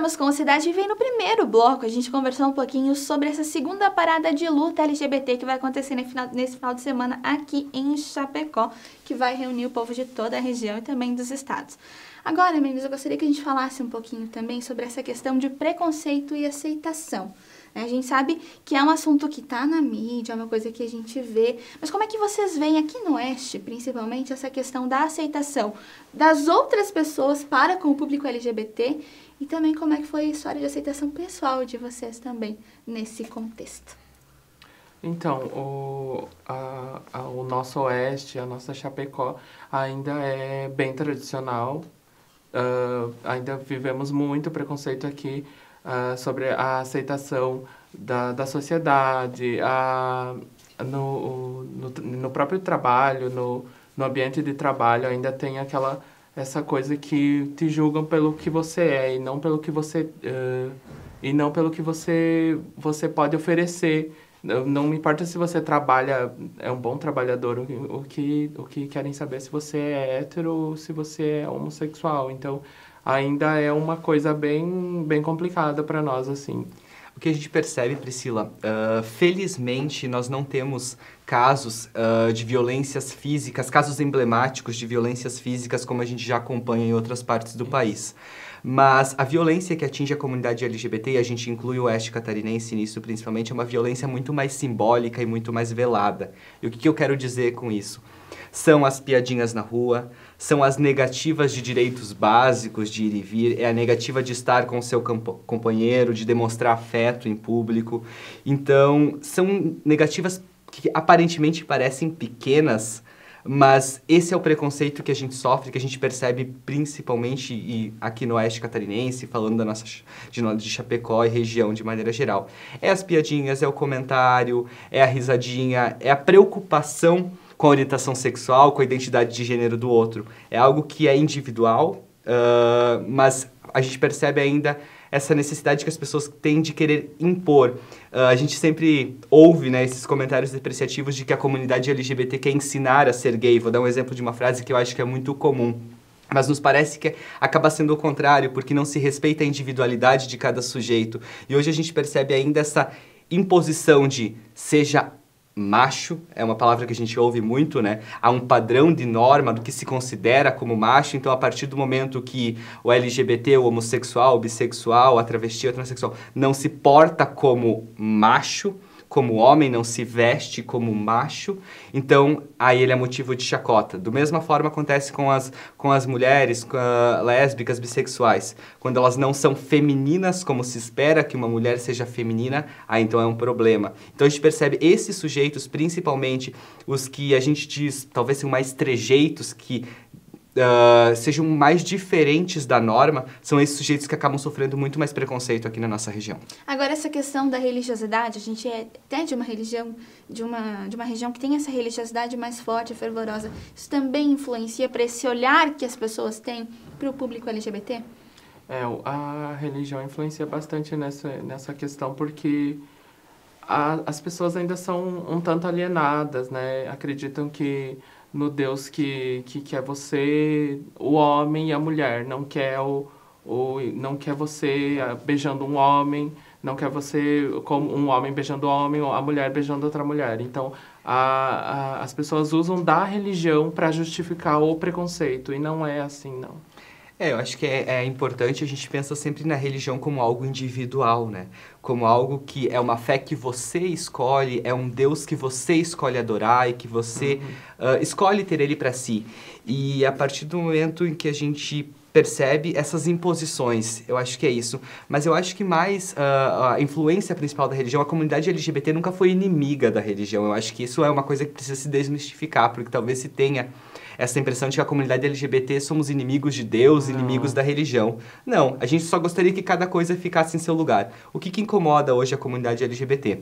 Estamos com a Cidade Vem no primeiro bloco. A gente conversou um pouquinho sobre essa segunda parada de luta LGBT que vai acontecer nesse final de semana aqui em Chapecó, que vai reunir o povo de toda a região e também dos estados. Agora, meninos, eu gostaria que a gente falasse um pouquinho também sobre essa questão de preconceito e aceitação. Né? A gente sabe que é um assunto que está na mídia, é uma coisa que a gente vê, mas como é que vocês veem aqui no Oeste, principalmente, essa questão da aceitação das outras pessoas para com o público LGBT e também como é que foi a história de aceitação pessoal de vocês também nesse contexto. Então, o, a, a, o nosso oeste, a nossa Chapecó, ainda é bem tradicional. Uh, ainda vivemos muito preconceito aqui uh, sobre a aceitação da, da sociedade, a, no, no, no próprio trabalho, no, no ambiente de trabalho, ainda tem aquela essa coisa que te julgam pelo que você é e não pelo que você uh, e não pelo que você você pode oferecer não, me importa se você trabalha é um bom trabalhador o, o que o que querem saber se você é hétero ou se você é homossexual então ainda é uma coisa bem bem complicada para nós assim o que a gente percebe, Priscila, uh, felizmente nós não temos casos uh, de violências físicas, casos emblemáticos de violências físicas como a gente já acompanha em outras partes do país. Mas a violência que atinge a comunidade LGBT, e a gente inclui o oeste catarinense nisso principalmente, é uma violência muito mais simbólica e muito mais velada. E o que, que eu quero dizer com isso? São as piadinhas na rua, são as negativas de direitos básicos de ir e vir, é a negativa de estar com seu companheiro, de demonstrar afeto em público. Então, são negativas que aparentemente parecem pequenas, mas esse é o preconceito que a gente sofre, que a gente percebe principalmente e aqui no Oeste Catarinense, falando da nossa de, de Chapecó e região de maneira geral. É as piadinhas, é o comentário, é a risadinha, é a preocupação com a orientação sexual, com a identidade de gênero do outro. É algo que é individual, uh, mas a gente percebe ainda essa necessidade que as pessoas têm de querer impor. Uh, a gente sempre ouve né, esses comentários depreciativos de que a comunidade LGBT quer ensinar a ser gay. Vou dar um exemplo de uma frase que eu acho que é muito comum. Mas nos parece que acaba sendo o contrário, porque não se respeita a individualidade de cada sujeito. E hoje a gente percebe ainda essa imposição de seja macho, é uma palavra que a gente ouve muito, né? Há um padrão de norma do que se considera como macho, então a partir do momento que o LGBT, o homossexual, o bissexual, a travesti, o transexual não se porta como macho, como homem, não se veste como macho, então aí ele é motivo de chacota. Do mesma forma acontece com as, com as mulheres com a, ah, lésbicas, bissexuais. Quando elas não são femininas como se espera que uma mulher seja feminina, aí então é um problema. Então a gente percebe esses sujeitos, principalmente os que a gente diz, talvez são mais trejeitos, que uh, sejam mais diferentes da norma, são esses sujeitos que acabam sofrendo muito mais preconceito aqui na nossa região. Agora, essa questão da religiosidade, a gente é até de uma religião, de uma, de uma região que tem essa religiosidade mais forte e fervorosa, isso também influencia para esse olhar que as pessoas têm para é, o público LGBT? É, a religião influencia bastante nessa, nessa questão, porque a, as pessoas ainda são um tanto alienadas, né? Acreditam que no Deus que, que quer você, o homem e a mulher, não quer o, o não quer você ah, beijando um homem, não quer você como um homem beijando um homem ou a mulher beijando outra mulher. Então, a, a, as pessoas usam da religião para justificar o preconceito e não é assim, não. É, eu acho que é, é, importante a gente pensa sempre na religião como algo individual, né? Como algo que é uma fé que você escolhe, é um Deus que você escolhe adorar e que você uhum. uh, escolhe ter ele para si. E a partir do momento em que a gente percebe essas imposições. Eu acho que é isso. Mas eu acho que mais uh, a influência principal da religião, a comunidade LGBT nunca foi inimiga da religião. Eu acho que isso é uma coisa que precisa se desmistificar, porque talvez se tenha essa impressão de que a comunidade LGBT somos inimigos de Deus, não. inimigos da religião. Não, a gente só gostaria que cada coisa ficasse em seu lugar. O que, que incomoda hoje a comunidade LGBT?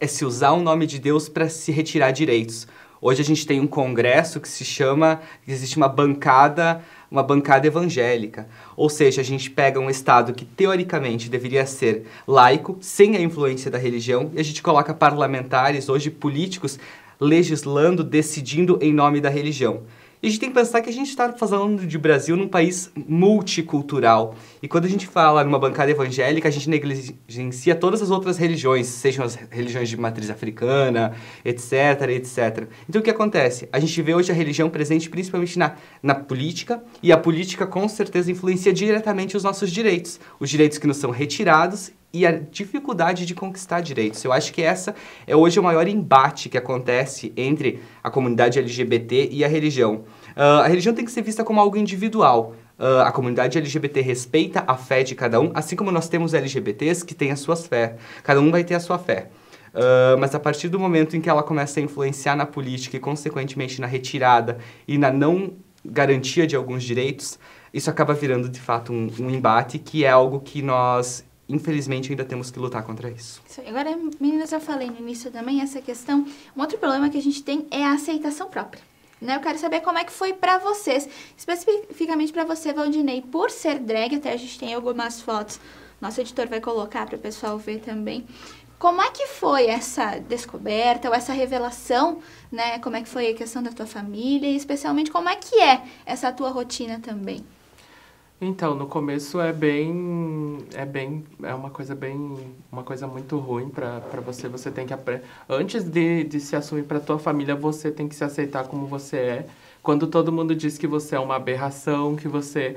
É se usar o nome de Deus para se retirar direitos. Hoje a gente tem um congresso que se chama, existe uma bancada, uma bancada evangélica. Ou seja, a gente pega um estado que teoricamente deveria ser laico, sem a influência da religião, e a gente coloca parlamentares, hoje políticos legislando, decidindo em nome da religião. E a gente tem que pensar que a gente está falando de Brasil num país multicultural. E quando a gente fala numa bancada evangélica, a gente negligencia todas as outras religiões, sejam as religiões de matriz africana, etc, etc. Então o que acontece? A gente vê hoje a religião presente principalmente na, na política, e a política com certeza influencia diretamente os nossos direitos. Os direitos que nos são retirados e a dificuldade de conquistar direitos. Eu acho que essa é hoje o maior embate que acontece entre a comunidade LGBT e a religião. Uh, a religião tem que ser vista como algo individual. Uh, a comunidade LGBT respeita a fé de cada um, assim como nós temos LGBTs que têm as suas fé. Cada um vai ter a sua fé. Uh, mas a partir do momento em que ela começa a influenciar na política e, consequentemente, na retirada e na não garantia de alguns direitos, isso acaba virando de fato um, um embate que é algo que nós infelizmente ainda temos que lutar contra isso. Agora, meninas, eu falei no início também essa questão. Um outro problema que a gente tem é a aceitação própria. Né? Eu quero saber como é que foi para vocês, especificamente para você, Valdinei, por ser drag, até a gente tem algumas fotos, nosso editor vai colocar para o pessoal ver também. Como é que foi essa descoberta ou essa revelação, né? Como é que foi a questão da tua família e especialmente como é que é essa tua rotina também? Então, no começo é bem, é bem, é uma coisa bem, uma coisa muito ruim para você. Você tem que antes de, de se assumir para tua família, você tem que se aceitar como você é. Quando todo mundo diz que você é uma aberração, que você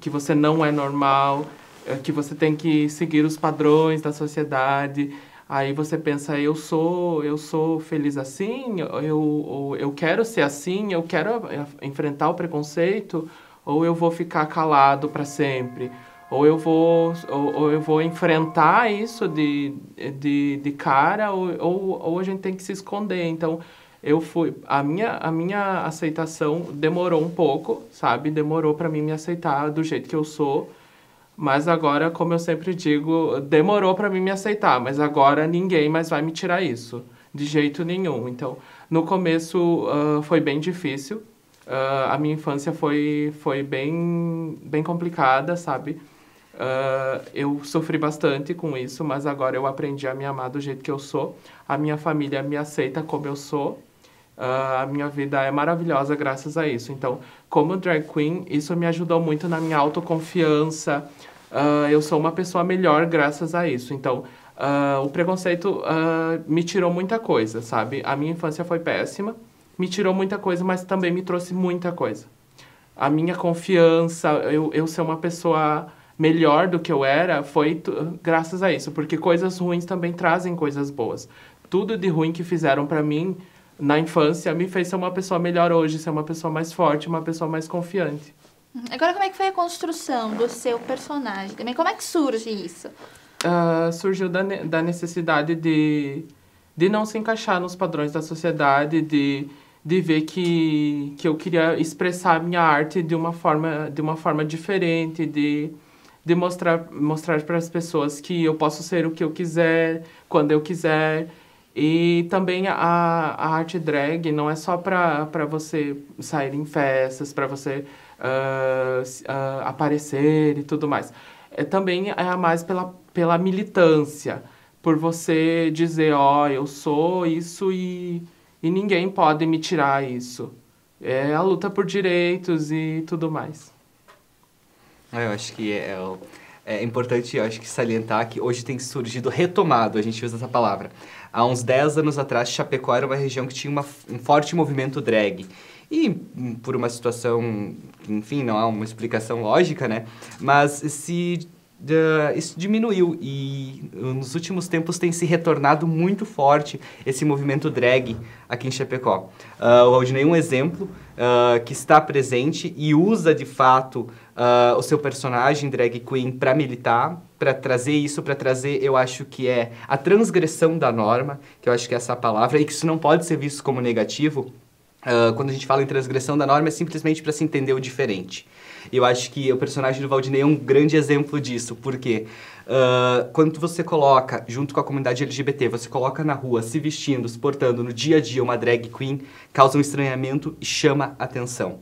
que você não é normal, é, que você tem que seguir os padrões da sociedade, aí você pensa eu sou eu sou feliz assim, eu eu, eu quero ser assim, eu quero enfrentar o preconceito ou eu vou ficar calado para sempre, ou eu vou, ou, ou, eu vou enfrentar isso de, de, de cara, ou, ou, ou a gente tem que se esconder. Então, eu fui a minha a minha aceitação demorou um pouco sabe demorou para mim me aceitar do jeito que eu sou mas agora como eu sempre digo demorou para mim me aceitar mas agora ninguém mais vai me tirar isso de jeito nenhum então no começo uh, foi bem difícil Uh, a minha infância foi, foi bem, bem complicada, sabe? Uh, eu sofri bastante com isso, mas agora eu aprendi a me amar do jeito que eu sou. A minha família me aceita como eu sou. Uh, a minha vida é maravilhosa graças a isso. Então, como drag queen, isso me ajudou muito na minha autoconfiança. Uh, eu sou uma pessoa melhor graças a isso. Então, o preconceito me tirou muita coisa, sabe? A minha infância foi péssima me tirou muita coisa, mas também me trouxe muita coisa. A minha confiança, eu, eu ser uma pessoa melhor do que eu era, foi graças a isso, porque coisas ruins também trazem coisas boas. Tudo de ruim que fizeram para mim na infância me fez ser uma pessoa melhor hoje, ser uma pessoa mais forte, uma pessoa mais confiante. Hum, agora, como é que foi a construção do seu personagem também? Como é que surge isso? Uh, surgiu da, da necessidade de de não se encaixar nos padrões da sociedade, de, de ver que, que eu queria expressar a minha arte de uma forma, de uma forma diferente, de, de mostrar, mostrar para as pessoas que eu posso ser o que eu quiser, quando eu quiser. E também a, a arte drag não é só para você sair em festas, para você uh, uh, aparecer e tudo mais. É, também é mais pela, pela militância por você dizer, ó, oh, eu sou isso e, e ninguém pode me tirar isso. É a luta por direitos e tudo mais. Ah, eu acho que é, é, é importante, eu acho que salientar que hoje tem surgido retomado, a gente usa essa palavra. Há uns 10 anos atrás, Chapecó era uma região que tinha uma, um forte movimento drag. E por uma situação, enfim, não há uma explicação lógica, né? Mas se uh, isso diminuiu e uh, nos últimos tempos tem se retornado muito forte esse movimento drag aqui em Chapecó. Uh, eu Aldinei é um exemplo uh, que está presente e usa de fato uh, o seu personagem drag queen para militar, para trazer isso, para trazer, eu acho que é a transgressão da norma, que eu acho que é essa palavra, e que isso não pode ser visto como negativo, Uh, quando a gente fala em transgressão da norma, é simplesmente para se entender o diferente. E eu acho que o personagem do Valdinei é um grande exemplo disso, porque uh, quando você coloca, junto com a comunidade LGBT, você coloca na rua, se vestindo, se portando no dia a dia uma drag queen, causa um estranhamento e chama atenção.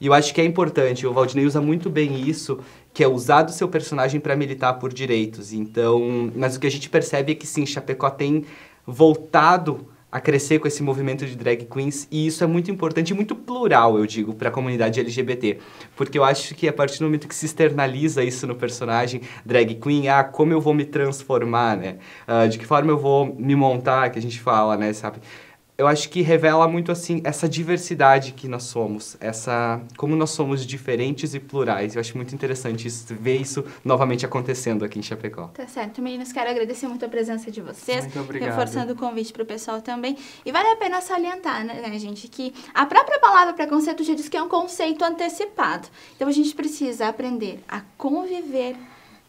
E eu acho que é importante, o Valdinei usa muito bem isso, que é usar do seu personagem para militar por direitos. Então, mas o que a gente percebe é que sim, Chapecó tem voltado a crescer com esse movimento de drag queens e isso é muito importante e muito plural, eu digo, para a comunidade LGBT, porque eu acho que a partir do momento que se externaliza isso no personagem drag queen, ah, como eu vou me transformar, né? Uh, de que forma eu vou me montar, que a gente fala, né, sabe? eu acho que revela muito assim essa diversidade que nós somos, essa como nós somos diferentes e plurais. Eu acho muito interessante isso, ver isso novamente acontecendo aqui em Chapecó. Tá certo, meninos, quero agradecer muito a presença de vocês, muito obrigado. reforçando o convite para o pessoal também. E vale a pena salientar, né, né, gente, que a própria palavra preconceito já diz que é um conceito antecipado. Então a gente precisa aprender a conviver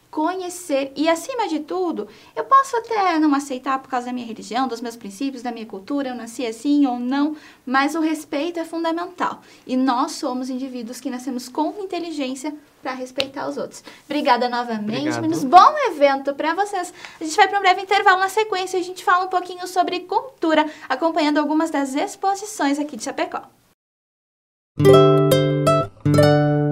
conhecer. E acima de tudo, eu posso até não aceitar por causa da minha religião, dos meus princípios, da minha cultura, eu nasci assim ou não, mas o respeito é fundamental. E nós somos indivíduos que nascemos com inteligência para respeitar os outros. Obrigada novamente, Obrigado. meninos. Bom evento para vocês. A gente vai para um breve intervalo na sequência e a gente fala um pouquinho sobre cultura, acompanhando algumas das exposições aqui de Chapecó. Música